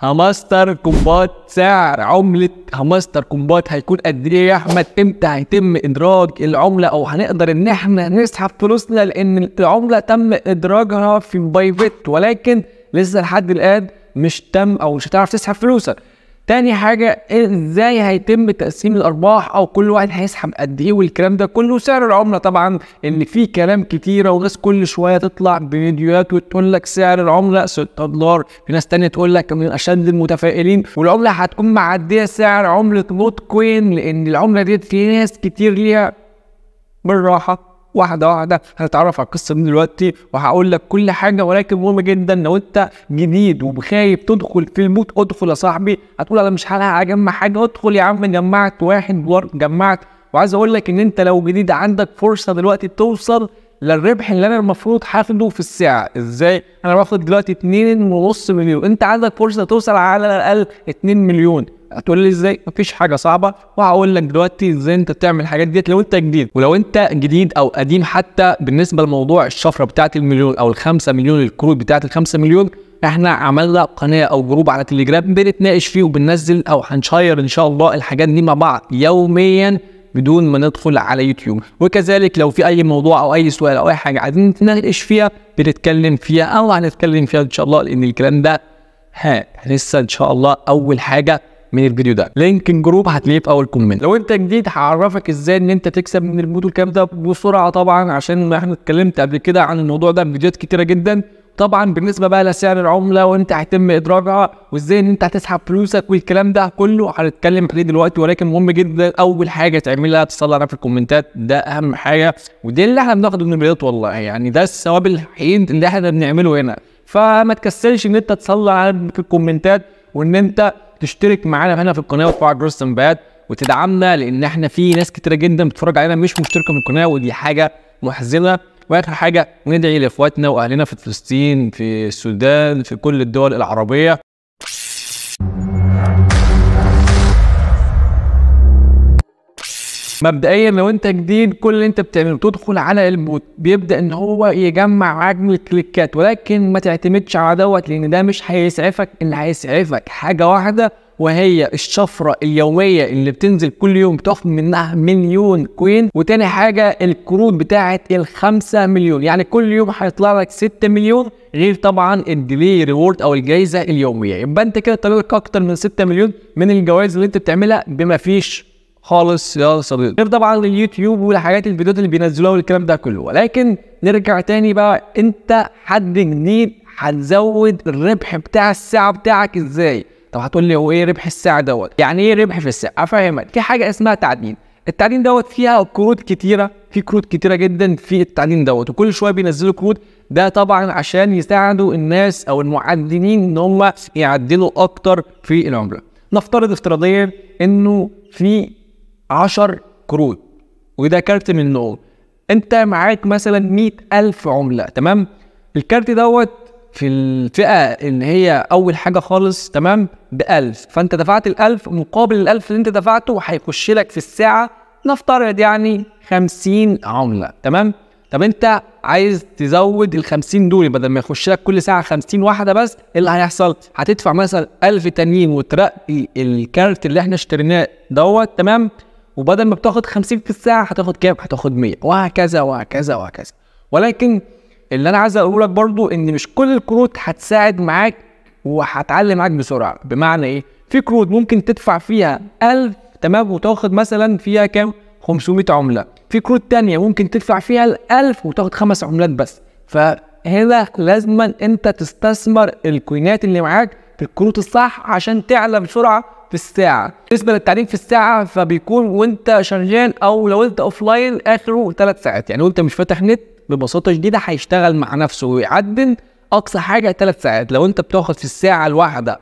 هماستر كومبات سعر عملة هماستر كومبات هيكون قد ايه يا احمد امتى هيتم ادراج العملة او هنقدر ان احنا نسحب فلوسنا لان العملة تم ادراجها في بايفيت ولكن لسه لحد الان مش تم او مش هتعرف تسحب فلوسك تاني حاجة ازاي هيتم تقسيم الارباح او كل واحد هيسحب قد ايه والكلام ده كله سعر العملة طبعا ان في كلام كتيرة وناس كل شوية تطلع بفيديوهات وتقول لك سعر العملة 6 دولار في ناس تانية تقول لك من اشد المتفائلين والعملة هتكون معدية سعر عملة بوتكوين لان العملة ديت في ناس كتير ليها بالراحة واحده واحده هنتعرف على القصه دي دلوقتي وهقول لك كل حاجه ولكن مهم جدا لو انت جديد وخايف تدخل في الموت ادخل يا صاحبي هتقول انا مش هلحق اجمع حاجه ادخل يا عم جمعت واحد جمعت وعايز اقول لك ان انت لو جديد عندك فرصه دلوقتي توصل للربح اللي انا المفروض هاخده في الساعه ازاي انا باخد دلوقتي 2.5 مليون انت عندك فرصه توصل على الاقل 2 مليون هتقول لي ازاي مفيش حاجه صعبه وهقول لك دلوقتي ازاي انت تعمل الحاجات ديت لو انت جديد ولو انت جديد او قديم حتى بالنسبه لموضوع الشفره بتاعه المليون او الخمسة مليون الكروت بتاعه الخمسة مليون احنا عملنا قناه او جروب على تليجرام بنتناقش فيه وبننزل او هنشير ان شاء الله الحاجات دي مع بعض يوميا بدون ما ندخل على يوتيوب وكذلك لو في اي موضوع او اي سؤال او اي حاجه عايزين نتناقش فيها بنتكلم فيها او هنتكلم فيها ان شاء الله لان الكلام ده ها لسه ان شاء الله اول حاجه من الفيديو ده لينك جروب هتلاقيه في اول كومنت لو انت جديد هعرفك ازاي ان انت تكسب من المودول الكام ده بسرعه طبعا عشان احنا اتكلمت قبل كده عن الموضوع ده في فيديوهات كتيره جدا طبعا بالنسبه بقى لسعر العمله وانت هيتم ادراجها وازاي ان انت هتسحب فلوسك والكلام ده كله هنتكلم عليه دلوقتي ولكن مهم جدا اول حاجه تعملها تصلي علينا في الكومنتات ده اهم حاجه ودي اللي احنا بناخده من البيضات والله يعني ده الثواب الحقيقي اللي احنا بنعمله هنا فما تكسلش ان انت تصلي على في الكومنتات وان انت تشترك معانا هنا في القناه وتفعل جرس التنبيهات وتدعمنا لان احنا في ناس كتيره جدا بتتفرج علينا مش مشتركه من القناه ودي حاجه محزنه واخر حاجه ندعي لاخواتنا واهلنا في فلسطين في السودان في كل الدول العربيه مبدئيا لو انت جديد كل اللي انت بتعمله تدخل على البوت بيبدا ان هو يجمع حجم الكليكات ولكن ما تعتمدش على دوت لان ده مش هيسعفك اللي هيسعفك حاجه واحده وهي الشفرة اليومية اللي بتنزل كل يوم بتاخد منها مليون كوين وتاني حاجة الكروت بتاعة الخمسة مليون يعني كل يوم هيطلع لك 6 مليون غير طبعا الديلي ريورد او الجائزة اليومية يبقى انت كده طريقك اكتر من 6 مليون من الجوائز اللي انت بتعملها بما فيش خالص يا صديقي غير طبعا اليوتيوب والحاجات الفيديوهات اللي بينزلوها والكلام ده كله ولكن نرجع تاني بقى انت حد جديد هتزود الربح بتاع الساعه بتاعك ازاي طب هتقول لي هو ايه ربح الساعه دوت يعني ايه ربح في الساعه افهمك في حاجه اسمها تعدين التعدين دوت فيها كروت كتيره في كروت كتيره جدا في التعدين دوت وكل شويه بينزلوا كروت ده طبعا عشان يساعدوا الناس او المعدنين ان هم يعدلوا اكتر في العمله نفترض افتراضيا انه في 10 كروت وده كارت من نقود انت معاك مثلا 100000 عمله تمام الكارت دوت في الفئه اللي هي اول حاجه خالص تمام ب 1000 فانت دفعت ال 1000 مقابل ال 1000 اللي انت دفعته هيخش لك في الساعه نفترض يعني 50 عمله تمام طب انت عايز تزود ال 50 دول بدل ما يخش لك كل ساعه 50 واحده بس ايه اللي هيحصل؟ هتدفع مثلا 1000 تانيين وترقي الكارت اللي احنا اشتريناه دوت تمام وبدل ما بتاخد 50 في الساعه هتاخد كام؟ هتاخد 100 وهكذا وهكذا وهكذا ولكن اللي انا عايز اقول لك برضو ان مش كل الكروت هتساعد معاك وهتعلي معاك بسرعه بمعنى ايه؟ في كروت ممكن تدفع فيها 1000 تمام وتاخد مثلا فيها كام؟ 500 عمله في كروت تانية ممكن تدفع فيها ال 1000 وتاخد خمس عملات بس فهنا لازما انت تستثمر الكوينات اللي معاك في الكروت الصح عشان تعلى بسرعه في الساعه بالنسبه للتعليم في الساعه فبيكون وانت شغال او لو انت اوف لاين اخره ثلاث ساعات يعني وانت مش فاتح نت ببساطه شديده هيشتغل مع نفسه ويعدل اقصى حاجه ثلاث ساعات لو انت بتاخد في الساعه الواحده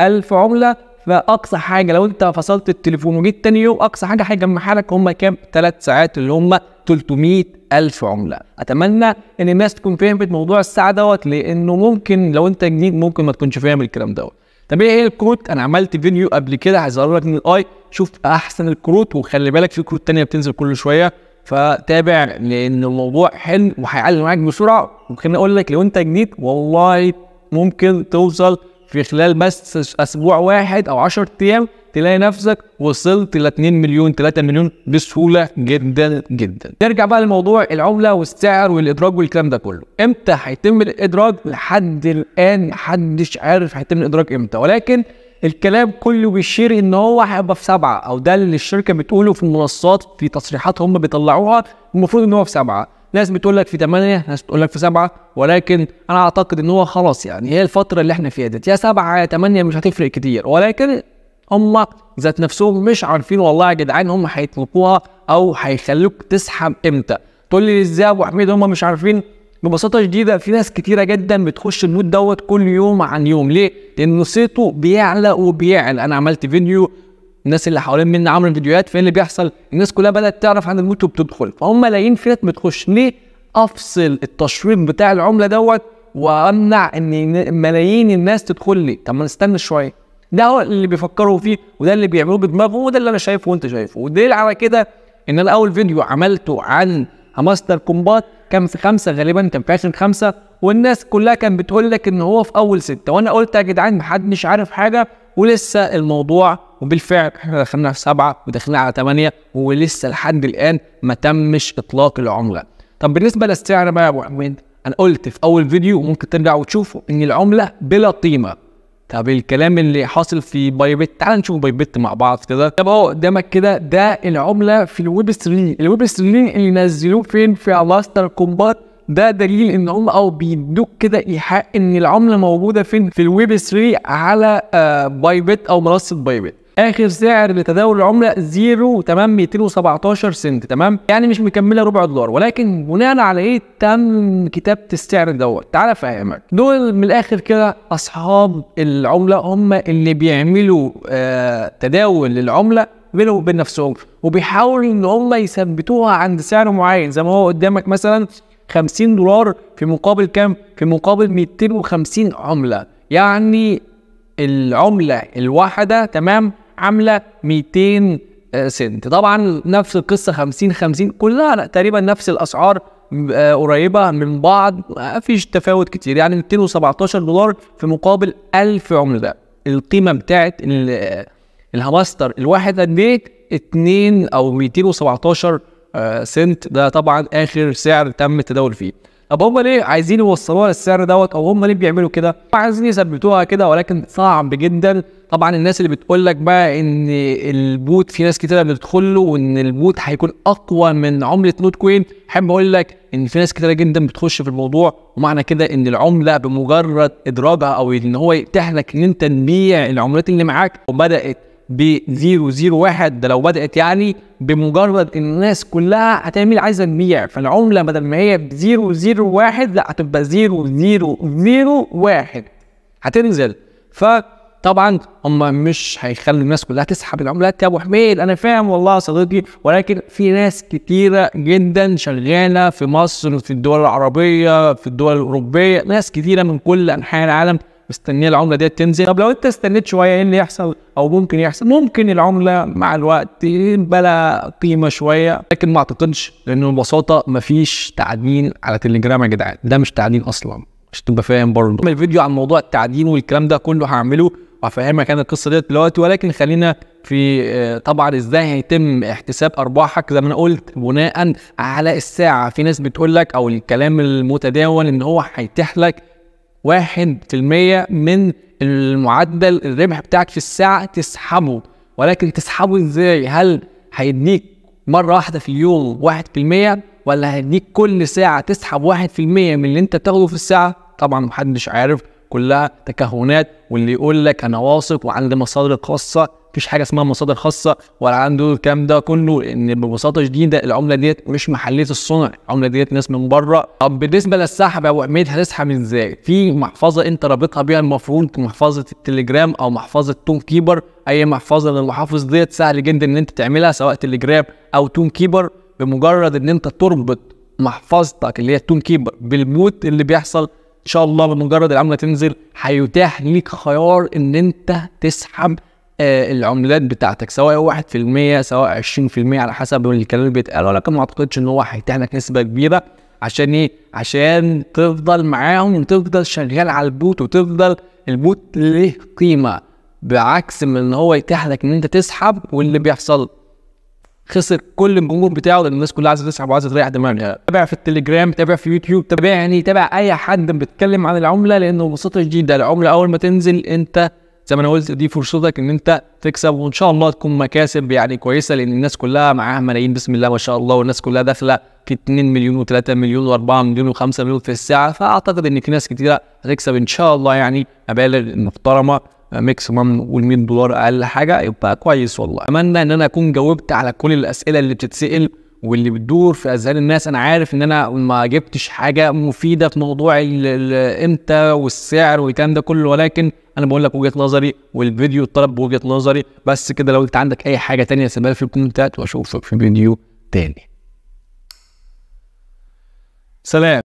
الف عمله فاقصى حاجه لو انت فصلت التليفون وجيت تاني يوم اقصى حاجه هيجمعها لك هما كام ثلاث ساعات اللي هما 300 ألف عملة أتمنى إن الناس تكون فهمت موضوع الساعة دوت لأنه ممكن لو أنت جديد ممكن ما تكونش فاهم الكلام دوت طب ايه هي الكروت انا عملت فيديو قبل كده اقول لك من الاي شوف احسن الكروت وخلي بالك في كروت تانية بتنزل كل شويه فتابع لان الموضوع حلو وهيعلم معاك بسرعه ممكن اقول لك لو انت جديد والله ممكن توصل في خلال بس اسبوع واحد او 10 ايام تلاقي نفسك وصلت ل 2 مليون 3 مليون بسهوله جدا جدا نرجع بقى لموضوع العمله والسعر والادراج والكلام ده كله امتى هيتم الادراج لحد الان محدش عارف هيتم الادراج امتى ولكن الكلام كله بيشير ان هو هيبقى في سبعه او ده اللي الشركه بتقوله في المنصات في تصريحات هم بيطلعوها المفروض ان هو في سبعه ناس بتقول لك في 8 ناس بتقول لك في 7 ولكن انا اعتقد ان هو خلاص يعني هي الفتره اللي احنا فيها ديت يا 7 يا 8 مش هتفرق كتير ولكن هم ذات نفسهم مش عارفين والله يا جدعان هم هيطلقوها او هيخلوك تسحب امتى تقول لي ازاي يا ابو حميد هم مش عارفين ببساطه شديده في ناس كتيره جدا بتخش المود دوت كل يوم عن يوم ليه لان صيته بيعلى وبيعلى انا عملت فيديو الناس اللي حوالين مني عامله فيديوهات فايه اللي بيحصل الناس كلها بدات تعرف عن الموت وبتدخل فهم لاقيين في ناس بتخش ليه افصل التشويق بتاع العمله دوت وامنع ان ملايين الناس تدخل لي طب ما نستنى شويه ده هو اللي بيفكروا فيه وده اللي بيعملوه بدماغهم وده اللي انا شايفه وانت شايفه ودليل على كده ان انا اول فيديو عملته عن ماستر كومبات كان في خمسه غالبا كان في اخر خمسه والناس كلها كانت بتقول لك ان هو في اول سته وانا قلت يا جدعان محدش عارف حاجه ولسه الموضوع وبالفعل احنا دخلنا في سبعه ودخلنا على ثمانيه ولسه لحد الان ما تمش اطلاق العمله. طب بالنسبه للسعر بقى يا ابو حميد انا قلت في اول فيديو وممكن ترجع وتشوفه ان العمله بلا قيمه طب الكلام اللي حاصل في بايبت تعال نشوف بايبت مع بعض كده طب اهو قدامك كده ده العمله في الويب ستريم الويب ستريم اللي نزلوه فين في الاستر كومبات ده دليل ان هم او بيدوك كده ايحاء ان العمله موجوده فين في الويب 3 على بايبت آه، او منصه بايبت اخر سعر لتداول العمله 0 تمام 217 سنت تمام يعني مش مكمله ربع دولار ولكن بناء على ايه تم كتابه السعر دوت تعالى افهمك دول من الاخر كده اصحاب العمله هم اللي بيعملوا آه تداول للعمله بينهم وبين نفسهم وبيحاولوا ان هم يثبتوها عند سعر معين زي ما هو قدامك مثلا 50 دولار في مقابل كام؟ في مقابل 250 عمله يعني العمله الواحده تمام عامله 200 آه، سنت طبعا نفس القصه 50 50 كلها تقريبا نفس الاسعار آه، قريبه من بعض ما فيش تفاوت كتير يعني 217 دولار في مقابل 1000 عمله القيمه بتاعت آه، الهاماستر الواحد قد 2 او 217 سنت ده طبعا اخر سعر تم التداول فيه طب هم ليه عايزين يوصلوها للسعر دوت او هم ليه بيعملوا كده؟ عايزين يثبتوها كده ولكن صعب جدا طبعا الناس اللي بتقول لك بقى ان البوت في ناس كتيره بتدخل له وان البوت هيكون اقوى من عمله نوت كوين احب اقول لك ان في ناس كتيره جدا بتخش في الموضوع ومعنى كده ان العمله بمجرد ادراجها او ان هو يتيح لك ان انت تبيع العملات اللي معاك وبدات ب 001 ده لو بدات يعني بمجرد ان الناس كلها هتعمل عايزه تبيع فالعمله بدل ما هي ب 001 لا هتبقى 0001 هتنزل فطبعا هم مش هيخلوا الناس كلها تسحب العملات يا ابو حميد انا فاهم والله يا صديقي ولكن في ناس كتيره جدا شغاله في مصر وفي الدول العربيه في الدول الاوروبيه ناس كتيره من كل انحاء العالم مستنيه العمله ديت تنزل طب لو انت استنيت شويه ايه اللي يحصل او ممكن يحصل ممكن العمله مع الوقت بلا قيمه شويه لكن ما اعتقدش لانه ببساطه مفيش تعدين على تليجرام يا جدعان ده مش تعدين اصلا عشان تبقى فاهم برضه الفيديو عن موضوع التعدين والكلام ده كله هعمله وهفهمك انا القصه ديت دلوقتي ولكن خلينا في آه، طبعا ازاي هيتم احتساب ارباحك زي ما انا قلت بناء على الساعه في ناس بتقول لك او الكلام المتداول ان هو هيتيح لك 1% من المعدل الربح بتاعك في الساعه تسحبه ولكن تسحبه ازاي؟ هل هيديك مره واحده في اليوم 1% ولا هيديك كل ساعه تسحب 1% من اللي انت بتاخده في الساعه؟ طبعا محدش عارف كلها تكهنات واللي يقول لك انا واثق وعندي مصادر خاصه مفيش حاجه اسمها مصادر خاصه ولا عنده الكلام ده كله ان ببساطه شديده العمله ديت مش محليه الصنع العمله ديت ناس من بره طب بالنسبه للسحب او حميد هتسحب ازاي في محفظه انت رابطها بيها المفروض محفظه التليجرام او محفظه توم كيبر اي محفظه من المحافظ ديت سهل جدا ان انت تعملها سواء تليجرام او توم كيبر بمجرد ان انت تربط محفظتك اللي هي التون كيبر بالموت اللي بيحصل ان شاء الله بمجرد العمله تنزل هيتاح ليك خيار ان انت تسحب آه، العملات بتاعتك سواء 1% سواء 20% على حسب الكلام اللي بيتقال ولكن ما اعتقدش ان هو هيتيح لك نسبه كبيره عشان ايه؟ عشان تفضل معاهم وتفضل يعني، شغال على البوت وتفضل البوت له قيمه بعكس من ان هو يتيح لك ان انت تسحب واللي بيحصل خسر كل الجمهور بتاعه لان الناس كلها عايزه تسحب وعايزه تريح دماغها تابع في التليجرام تابع في يوتيوب تابع يعني تابع اي حد بيتكلم عن العمله لانه ببساطه شديده العمله اول ما تنزل انت زي ما انا قلت دي فرصتك ان انت تكسب وان شاء الله تكون مكاسب يعني كويسه لان الناس كلها معاها ملايين بسم الله ما شاء الله والناس كلها داخله في 2 مليون و3 مليون و4 مليون و5 مليون في الساعه فاعتقد ان في ناس كتيره هتكسب ان شاء الله يعني مبالغ محترمه ماكسيمم وال100 دولار اقل حاجه يبقى كويس والله اتمنى ان انا اكون جاوبت على كل الاسئله اللي بتتسال واللي بتدور في اذهان الناس انا عارف ان انا ما جبتش حاجه مفيده في موضوع الامتى والسعر والكلام ده كله ولكن انا بقول لك وجهه نظري والفيديو اتطلب بوجهه نظري بس كده لو انت عندك اي حاجه تانية سيبها في الكومنتات واشوفك في فيديو تاني سلام